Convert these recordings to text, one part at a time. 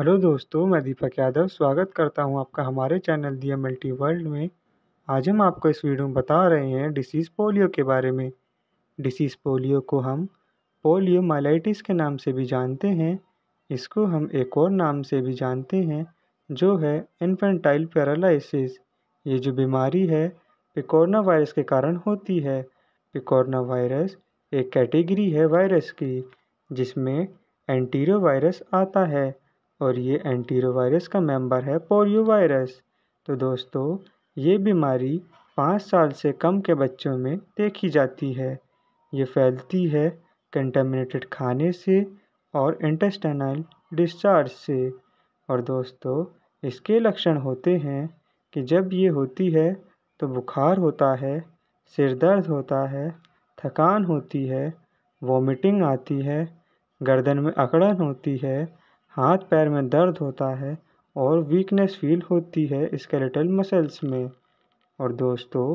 hello दोस्तों मैं दीपक यादव स्वागत करता हूं आपका हमारे चैनल दी एम वर्ल्ड में आज हम आपको इस वीडियो में बता रहे हैं डिसीज़ पोलियो के बारे में डिसीज़ पोलियो को हम पोलियो माइलाइटिस के नाम से भी जानते हैं इसको हम एक और नाम से भी जानते हैं जो है इन्फेंटाइल पैरालसिस ये जो बीमारी है पिकोरना वायरस के कारण होती है पिकोरना वायरस एक कैटेगरी है वायरस की जिसमें एंटीरो वायरस आता है और ये एंटीरोवायरस का मेंबर है पोलियो वायरस तो दोस्तों ये बीमारी पाँच साल से कम के बच्चों में देखी जाती है ये फैलती है कंटेमिनेटेड खाने से और इंटेस्टाइनल डिस्चार्ज से और दोस्तों इसके लक्षण होते हैं कि जब ये होती है तो बुखार होता है सिर दर्द होता है थकान होती है वॉमिटिंग आती है गर्दन में अकड़न होती है हाथ पैर में दर्द होता है और वीकनेस फील होती है स्केलेटल मसल्स में और दोस्तों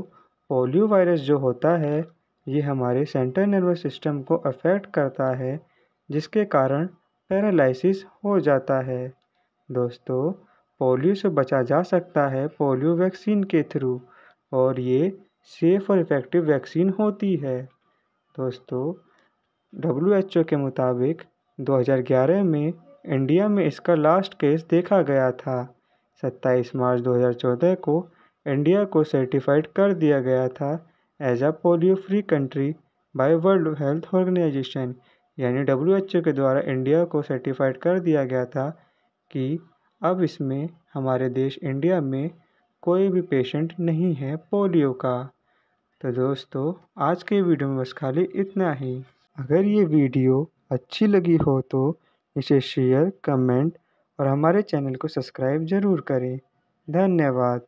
पोलियो वायरस जो होता है ये हमारे सेंट्रल नर्वस सिस्टम को अफेक्ट करता है जिसके कारण पैरालिसिस हो जाता है दोस्तों पोलियो से बचा जा सकता है पोलियो वैक्सीन के थ्रू और ये सेफ़ और इफ़ेक्टिव वैक्सीन होती है दोस्तों डब्ल्यू के मुताबिक 2011 में इंडिया में इसका लास्ट केस देखा गया था 27 मार्च 2014 को इंडिया को सर्टिफाइड कर दिया गया था as a polio free country by World Health Organization यानी डब्ल्यू के द्वारा इंडिया को सर्टिफाइड कर दिया गया था कि अब इसमें हमारे देश इंडिया में कोई भी पेशेंट नहीं है पोलियो का तो दोस्तों आज के वीडियो में बस खाली इतना ही अगर ये वीडियो अच्छी लगी हो तो इसे शेयर कमेंट और हमारे चैनल को सब्सक्राइब ज़रूर करें धन्यवाद